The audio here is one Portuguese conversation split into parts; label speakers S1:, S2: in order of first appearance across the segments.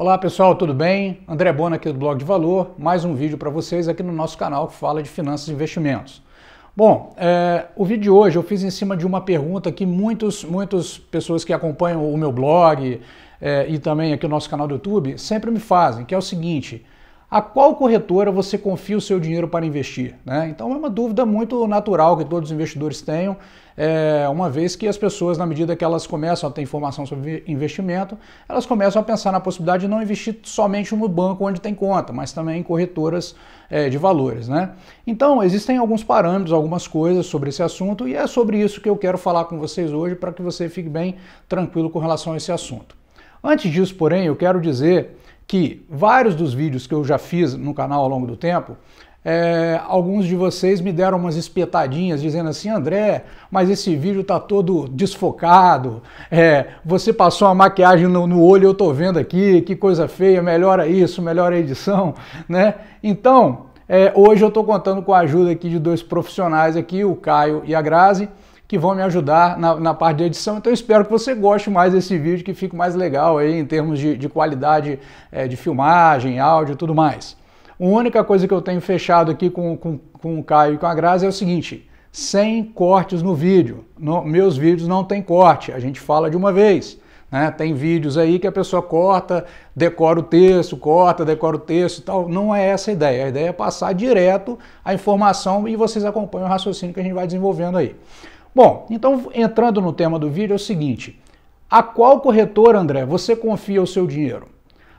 S1: Olá pessoal, tudo bem? André Bona aqui do Blog de Valor, mais um vídeo para vocês aqui no nosso canal que fala de finanças e investimentos. Bom, é, o vídeo de hoje eu fiz em cima de uma pergunta que muitos, muitas pessoas que acompanham o meu blog é, e também aqui o nosso canal do YouTube sempre me fazem, que é o seguinte: a qual corretora você confia o seu dinheiro para investir? Né? Então é uma dúvida muito natural que todos os investidores tenham, é, uma vez que as pessoas, na medida que elas começam a ter informação sobre investimento, elas começam a pensar na possibilidade de não investir somente no banco onde tem conta, mas também em corretoras é, de valores. Né? Então existem alguns parâmetros, algumas coisas sobre esse assunto e é sobre isso que eu quero falar com vocês hoje para que você fique bem tranquilo com relação a esse assunto. Antes disso, porém, eu quero dizer que vários dos vídeos que eu já fiz no canal ao longo do tempo, é, alguns de vocês me deram umas espetadinhas dizendo assim, André, mas esse vídeo tá todo desfocado, é, você passou uma maquiagem no, no, olho, eu tô vendo aqui, que coisa feia, melhora isso, melhora a edição, né? Então, é, hoje eu tô contando com a ajuda aqui de dois profissionais aqui, o Caio e a Grazi, que vão me ajudar na, na parte de edição. Então espero que você goste mais desse vídeo, que fique mais legal aí em termos de, de qualidade é, de filmagem, áudio e tudo mais. A única coisa que eu tenho fechado aqui com, com, com o Caio e com a Grazi é o seguinte, sem cortes no vídeo. No, meus vídeos não tem corte, a gente fala de uma vez. Né? Tem vídeos aí que a pessoa corta, decora o texto, corta, decora o texto e tal. Não é essa a ideia. A ideia é passar direto a informação e vocês acompanham o raciocínio que a gente vai desenvolvendo aí. Bom, então entrando no tema do vídeo é o seguinte: a qual corretora, André, você confia o seu dinheiro?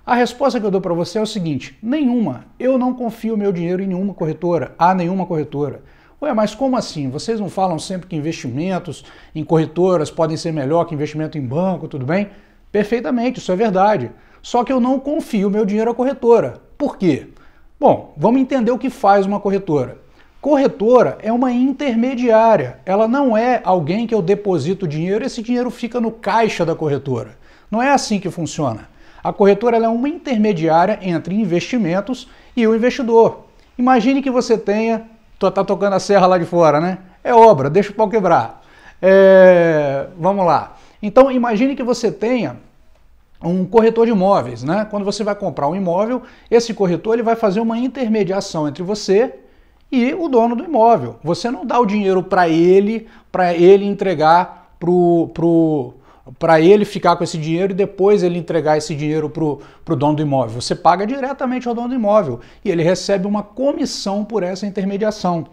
S1: A resposta que eu dou para você é o seguinte: nenhuma. Eu não confio meu dinheiro em nenhuma corretora, a nenhuma corretora. Ué, mas como assim? Vocês não falam sempre que investimentos em corretoras podem ser melhor que investimento em banco, tudo bem? Perfeitamente, isso é verdade. Só que eu não confio meu dinheiro à corretora. Por quê? Bom, vamos entender o que faz uma corretora. Corretora é uma intermediária, ela não é alguém que eu deposito dinheiro e esse dinheiro fica no caixa da corretora. Não é assim que funciona. A corretora é uma intermediária entre investimentos e o investidor. Imagine que você tenha, tá tocando a serra lá de fora, né? É obra, deixa o pau quebrar. É... vamos lá. Então imagine que você tenha um corretor de imóveis, né? Quando você vai comprar um imóvel, esse corretor ele vai fazer uma intermediação entre você e o dono do imóvel. Você não dá o dinheiro para ele, para ele entregar pro, pro para ele ficar com esse dinheiro e depois ele entregar esse dinheiro para o dono do imóvel. Você paga diretamente ao dono do imóvel e ele recebe uma comissão por essa intermediação.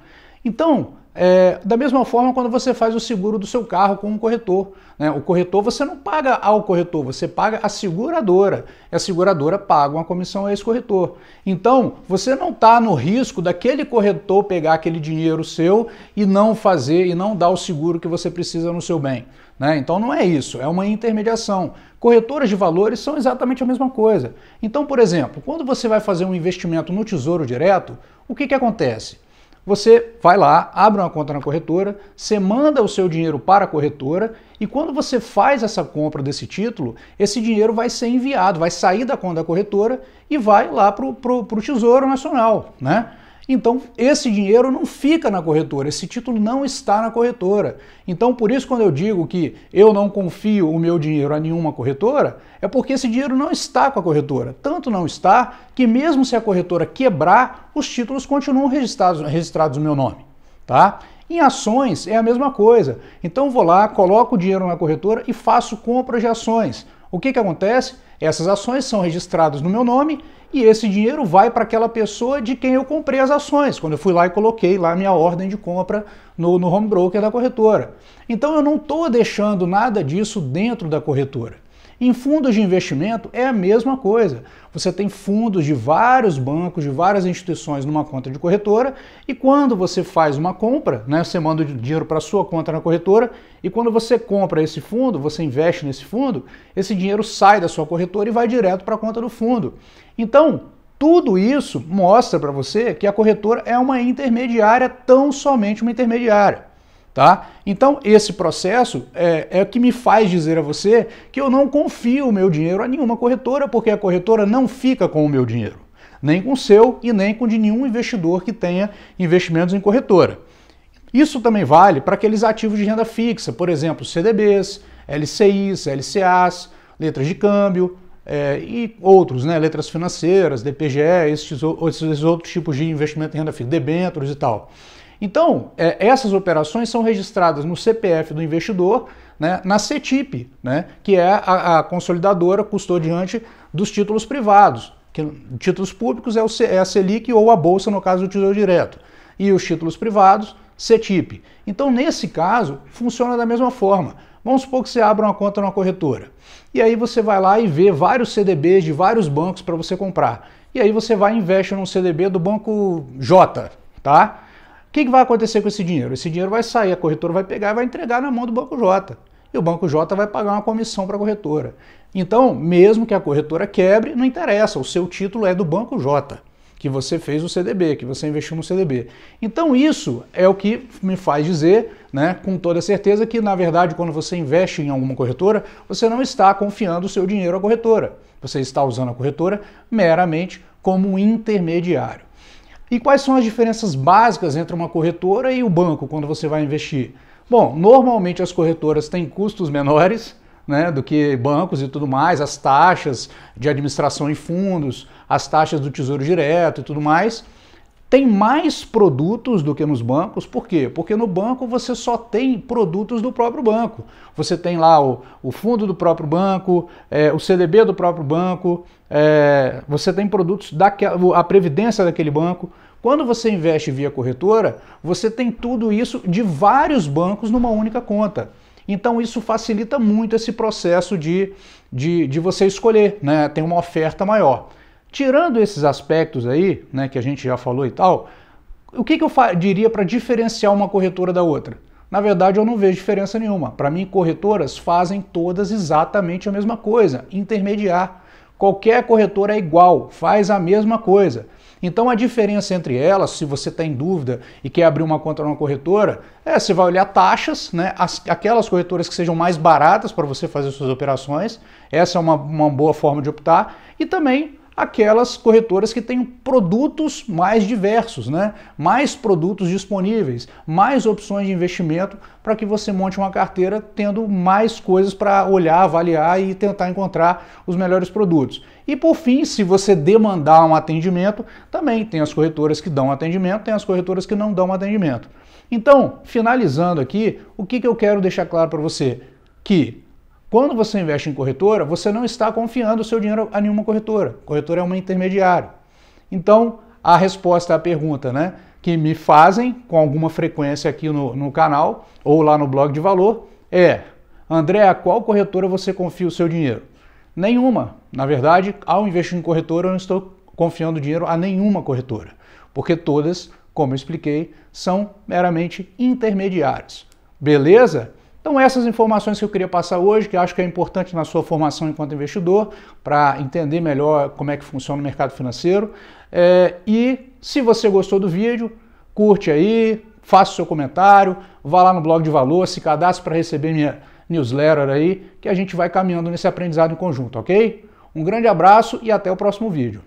S1: Então, é, da mesma forma, quando você faz o seguro do seu carro com um corretor, né? o corretor você não paga ao corretor, você paga à seguradora. E a seguradora paga uma comissão a esse corretor. Então, você não está no risco daquele corretor pegar aquele dinheiro seu e não fazer e não dar o seguro que você precisa no seu bem. Né? Então, não é isso, é uma intermediação. Corretoras de valores são exatamente a mesma coisa. Então, por exemplo, quando você vai fazer um investimento no Tesouro Direto, o que, que acontece? você vai lá, abre uma conta na corretora, você manda o seu dinheiro para a corretora e quando você faz essa compra desse título, esse dinheiro vai ser enviado, vai sair da conta da corretora e vai lá para o Tesouro Nacional, né? Então, esse dinheiro não fica na corretora, esse título não está na corretora. Então, por isso, quando eu digo que eu não confio o meu dinheiro a nenhuma corretora, é porque esse dinheiro não está com a corretora. Tanto não está que, mesmo se a corretora quebrar, os títulos continuam registrados, registrados no meu nome. Tá? Em ações é a mesma coisa. Então, vou lá, coloco o dinheiro na corretora e faço compras de ações. O que, que acontece? Essas ações são registradas no meu nome e esse dinheiro vai para aquela pessoa de quem eu comprei as ações, quando eu fui lá e coloquei lá minha ordem de compra no, no home broker da corretora. Então eu não estou deixando nada disso dentro da corretora. Em fundos de investimento é a mesma coisa. Você tem fundos de vários bancos, de várias instituições numa conta de corretora, e quando você faz uma compra, né, você manda o dinheiro para sua conta na corretora, e quando você compra esse fundo, você investe nesse fundo, esse dinheiro sai da sua corretora e vai direto para a conta do fundo. Então, tudo isso mostra para você que a corretora é uma intermediária, tão somente uma intermediária. Tá? Então, esse processo é, é, o que me faz dizer a você que eu não confio o meu dinheiro a nenhuma corretora, porque a corretora não fica com o meu dinheiro, nem com o seu e nem com de nenhum investidor que tenha investimentos em corretora. Isso também vale para aqueles ativos de renda fixa, por exemplo, CDBs, LCIs, LCAs, letras de câmbio é, e outros, né? letras financeiras, DPGE, esses, esses outros tipos de investimento em renda fixa, debêntures e tal. Então, é, essas operações são registradas no CPF do investidor, né, na CETIP, né, que é a, a consolidadora custodiante dos títulos privados. Que, títulos públicos é, o, é a Selic ou a Bolsa, no caso do Tesouro Direto. E os títulos privados, CETIP. Então, nesse caso, funciona da mesma forma. Vamos supor que você abra uma conta numa corretora. E aí você vai lá e vê vários CDBs de vários bancos para você comprar. E aí você vai e investe num CDB do banco J, tá? O que, que, vai acontecer com esse dinheiro? Esse dinheiro vai sair, a corretora vai pegar e vai entregar na mão do Banco J. E o Banco J vai pagar uma comissão para a corretora. Então, mesmo que a corretora quebre, não interessa, o seu título é do Banco J, que você fez o CDB, que você investiu no CDB. Então, isso é o que me faz dizer, né, com toda certeza, que na verdade, quando você investe em alguma corretora, você não está confiando o seu dinheiro à corretora. Você está usando a corretora meramente como um intermediário. E quais são as diferenças básicas entre uma corretora e o banco quando você vai investir? Bom, normalmente as corretoras têm custos menores né, do que bancos e tudo mais, as taxas de administração em fundos, as taxas do tesouro direto e tudo mais tem mais produtos do que nos bancos. Por quê? Porque no banco você só tem produtos do próprio banco. Você tem lá o, o fundo do próprio banco, é, o CDB do próprio banco, é, você tem produtos da a previdência daquele banco. Quando você investe via corretora, você tem tudo isso de vários bancos numa única conta. Então isso facilita muito esse processo de, de, de você escolher, né? Tem uma oferta maior. Tirando esses aspectos aí, né, que a gente já falou e tal, o que, que eu diria para diferenciar uma corretora da outra? Na verdade, eu não vejo diferença nenhuma. Para mim, corretoras fazem todas exatamente a mesma coisa, intermediar. Qualquer corretora é igual, faz a mesma coisa. Então a diferença entre elas, se você está em dúvida e quer abrir uma conta numa corretora, é você vai olhar taxas, né? As, aquelas corretoras que sejam mais baratas para você fazer suas operações, essa é uma, uma boa forma de optar, e também aquelas corretoras que têm produtos mais diversos, né? mais produtos disponíveis, mais opções de investimento para que você monte uma carteira tendo mais coisas para olhar, avaliar e tentar encontrar os melhores produtos. E por fim, se você demandar um atendimento, também tem as corretoras que dão atendimento, tem as corretoras que não dão atendimento. Então, finalizando aqui, o que, que eu quero deixar claro para você? Que quando você investe em corretora, você não está confiando o seu dinheiro a nenhuma corretora. Corretora é uma intermediária. Então, a resposta à pergunta, né? Que me fazem com alguma frequência aqui no, no canal ou lá no blog de valor é: André, a qual corretora você confia o seu dinheiro? Nenhuma. Na verdade, ao investir em corretora, eu não estou confiando dinheiro a nenhuma corretora, porque todas, como eu expliquei, são meramente intermediárias. Beleza? Então, essas informações que eu queria passar hoje, que acho que é importante na sua formação enquanto investidor, para entender melhor como é que funciona o mercado financeiro. É, e se você gostou do vídeo, curte aí, faça o seu comentário, vá lá no blog de valor, se cadastre para receber minha newsletter aí, que a gente vai caminhando nesse aprendizado em conjunto, ok? Um grande abraço e até o próximo vídeo.